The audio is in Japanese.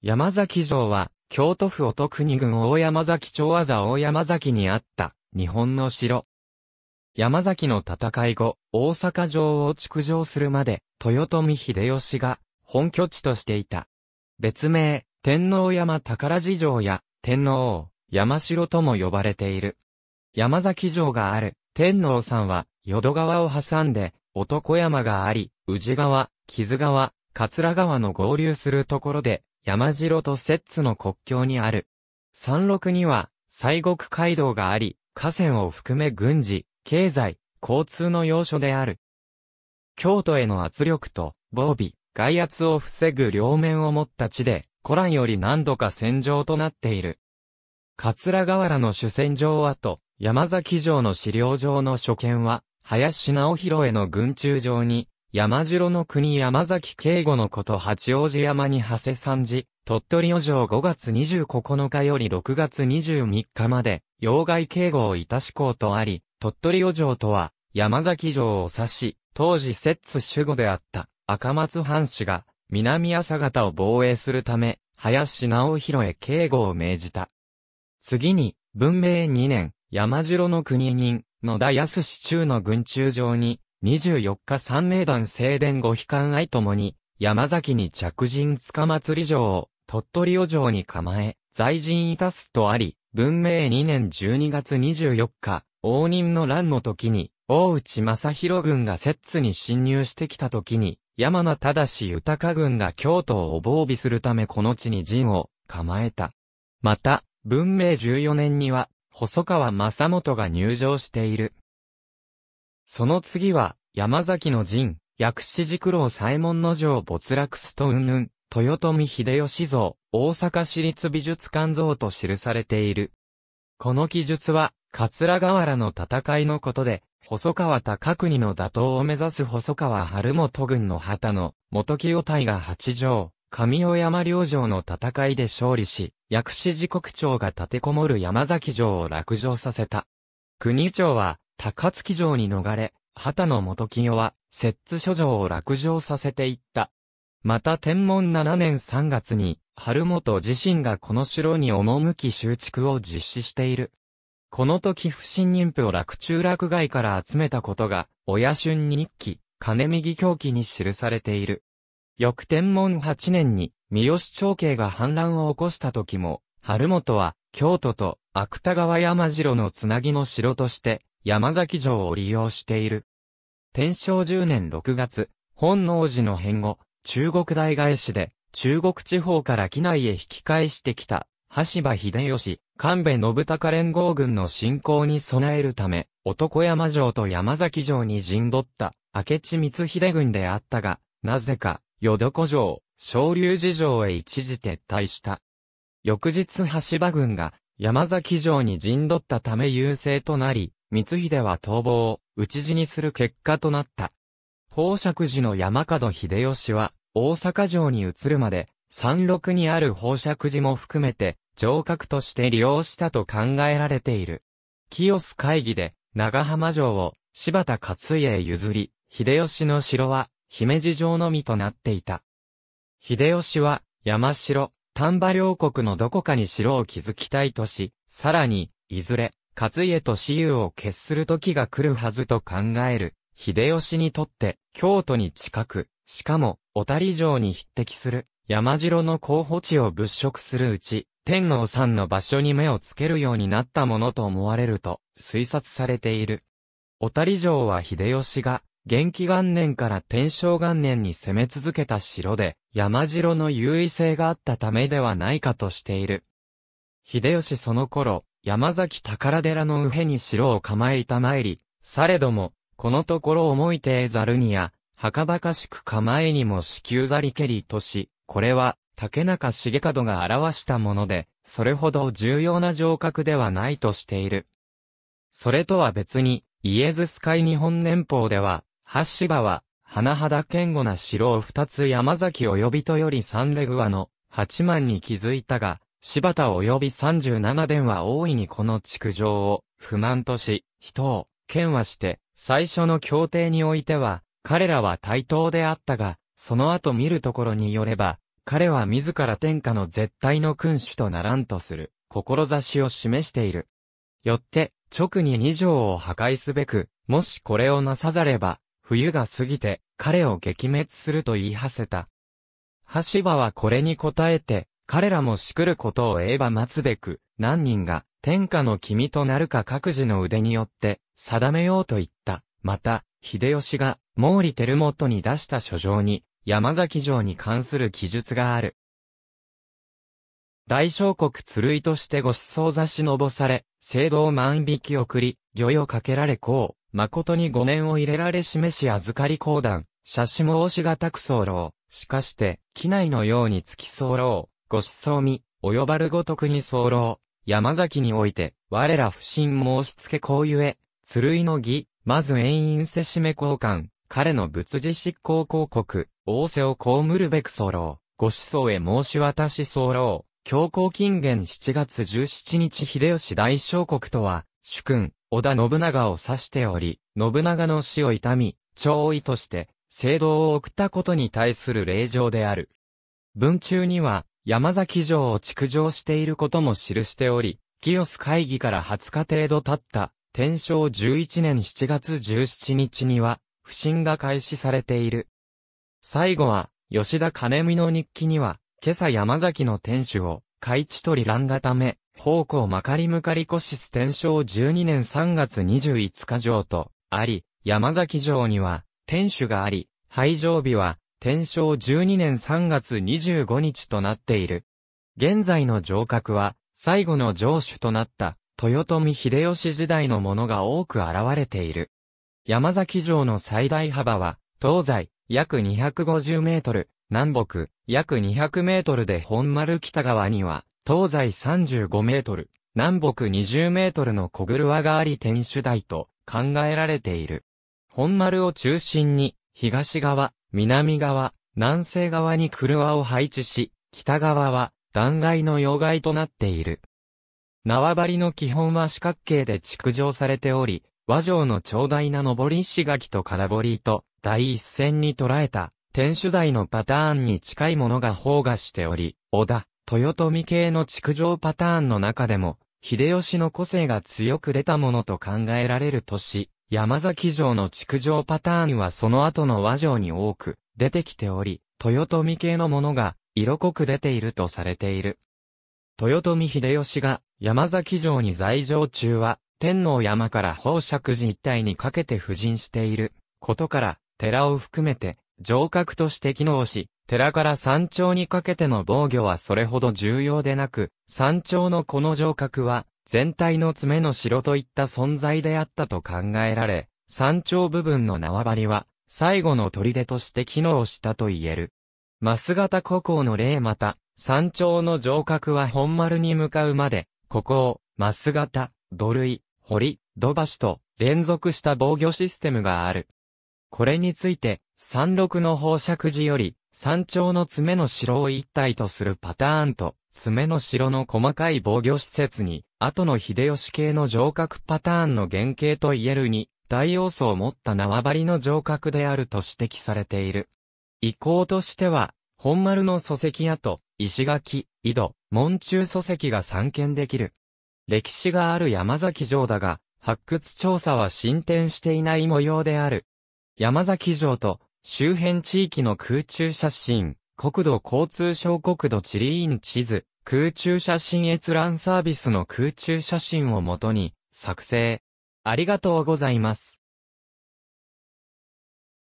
山崎城は、京都府音国郡大山崎町あざ大山崎にあった、日本の城。山崎の戦い後、大阪城を築城するまで、豊臣秀吉が、本拠地としていた。別名、天皇山宝寺城や、天皇、山城とも呼ばれている。山崎城がある、天皇山は、淀川を挟んで、男山があり、宇治川、木津川、桂川の合流するところで、山城と摂津の国境にある。山麓には、西国街道があり、河川を含め軍事、経済、交通の要所である。京都への圧力と、防備、外圧を防ぐ両面を持った地で、古来より何度か戦場となっている。桂河原の主戦場跡、山崎城の資料場の所見は、林直弘への軍中場に、山城の国山崎敬吾のこと八王子山に長谷三寺、鳥取余城5月29日より6月23日まで、妖怪敬吾をいたしこうとあり、鳥取余城とは、山崎城を指し、当時摂津守護であった赤松藩主が、南朝方を防衛するため、林直弘へ警護を命じた。次に、文明2年、山城の国人、野田康市中の軍中城に、24日三名団聖殿ご悲観愛ともに、山崎に着陣塚祭り城を、鳥取お城に構え、在陣いたすとあり、文明2年12月24日、応仁の乱の時に、大内正弘軍が摂津に侵入してきた時に、山名正豊軍が京都を防備するためこの地に陣を構えた。また、文明14年には、細川正元が入城している。その次は、山崎の陣、薬師寺九郎左衛門の城没落すとうンぬん、豊臣秀吉像、大阪市立美術館像と記されている。この記述は、桂河原の戦いのことで、細川高国の打倒を目指す細川晴元軍の旗の、元清大が八条、上尾山領城の戦いで勝利し、薬師寺国長が立てこもる山崎城を落城させた。国長は、高槻城に逃れ、旗野元清は、摂津諸城を落城させていった。また天文7年3月に、春元自身がこの城に赴き修築を実施している。この時不信任府を落中落外から集めたことが、親春日記、金右狂気に記されている。翌天文8年に、三好長慶が反乱を起こした時も、春元は、京都と芥川山城のつなぎの城として、山崎城を利用している。天正10年6月、本能寺の変後、中国大返しで、中国地方から機内へ引き返してきた、橋場秀吉、神戸信孝連合軍の侵攻に備えるため、男山城と山崎城に陣取った、明智光秀軍であったが、なぜか、淀子城、昇竜寺城へ一時撤退した。翌日橋場軍が、山崎城に陣取ったため優勢となり、光秀は逃亡、を討ち死にする結果となった。宝釈寺の山門秀吉は、大阪城に移るまで、山麓にある宝釈寺も含めて、城郭として利用したと考えられている。清須会議で、長浜城を、柴田勝家へ譲り、秀吉の城は、姫路城のみとなっていた。秀吉は、山城、丹波両国のどこかに城を築きたいとし、さらに、いずれ、勝家と私有を決する時が来るはずと考える、秀吉にとって、京都に近く、しかも、小谷城に匹敵する、山城の候補地を物色するうち、天皇さんの場所に目をつけるようになったものと思われると、推察されている。小谷城は秀吉が、元気元年から天正元年に攻め続けた城で、山城の優位性があったためではないかとしている。秀吉その頃、山崎宝寺の右辺に城を構えたまり、されども、このところ思いてざるにや、はかばかしく構えにも至急。ざりけりとし、これは、竹中重門が表したもので、それほど重要な城郭ではないとしている。それとは別に、イエズス会日本年報では、橋場は、花肌堅固な城を二つ山崎及びとより三レグワの八万に築いたが、柴田及び37殿は大いにこの築城を不満とし、人を剣はして、最初の協定においては、彼らは対等であったが、その後見るところによれば、彼は自ら天下の絶対の君主とならんとする、志を示している。よって、直に二条を破壊すべく、もしこれをなさざれば、冬が過ぎて、彼を撃滅すると言い馳せた。橋場はこれに応えて、彼らもしくることを言えば待つべく、何人が、天下の君となるか各自の腕によって、定めようと言った。また、秀吉が、毛利輝元に出した書状に、山崎城に関する記述がある。大小国鶴居としてご馳走差し伸ばされ、聖堂万引き送り、御用かけられこう、誠に五年を入れられ示し預かり講談、写真申しがたく候。しかして、機内のように付き候。ご思想み、及ばるごとくに候。山崎において、我ら不信申し付けこうゆえ、鶴井の儀、まず遠因せしめ交換、彼の仏事執行広告、仰せを被るべく候。ご思想へ申し渡し候。強行近言7月17日秀吉大将国とは、主君、織田信長を指しており、信長の死を痛み、弔意として、聖堂を送ったことに対する令状である。文中には、山崎城を築城していることも記しており、清須会議から20日程度経った、天正11年7月17日には、不審が開始されている。最後は、吉田金美の日記には、今朝山崎の天守を、開地取り乱がため、方向まかりむかりこしす天正12年3月2 5日城と、あり、山崎城には、天守があり、廃城日は、天正12年3月25日となっている。現在の城郭は、最後の城主となった、豊臣秀吉時代のものが多く現れている。山崎城の最大幅は、東西、約250メートル、南北、約200メートルで本丸北側には、東西35メートル、南北20メートルの小車があり天守台と考えられている。本丸を中心に、東側、南側、南西側に車を配置し、北側は断崖の要害となっている。縄張りの基本は四角形で築城されており、和城の長大な上り石垣と空堀と第一線に捉えた、天守台のパターンに近いものが放火しており、織田、豊臣系の築城パターンの中でも、秀吉の個性が強く出たものと考えられる都市、山崎城の築城パターンはその後の和城に多く出てきており、豊臣系のものが色濃く出ているとされている。豊臣秀吉が山崎城に在城中は天皇山から宝釈寺一帯にかけて布陣していることから寺を含めて城郭として機能し、寺から山頂にかけての防御はそれほど重要でなく、山頂のこの城郭は全体の爪の城といった存在であったと考えられ、山頂部分の縄張りは、最後の砦として機能したと言える。マス型古港の例また、山頂の城郭は本丸に向かうまで、ここを、マス型、土塁、堀、土橋と、連続した防御システムがある。これについて、山麓の放射くじより、山頂の爪の城を一体とするパターンと、爪の城の細かい防御施設に、後の秀吉系の城郭パターンの原型と言えるに、大要素を持った縄張りの城郭であると指摘されている。遺構としては、本丸の礎石跡、石垣、井戸、門中礎石が散見できる。歴史がある山崎城だが、発掘調査は進展していない模様である。山崎城と周辺地域の空中写真、国土交通省国土地理院地図、空中写真閲覧サービスの空中写真をもとに作成。ありがとうございます。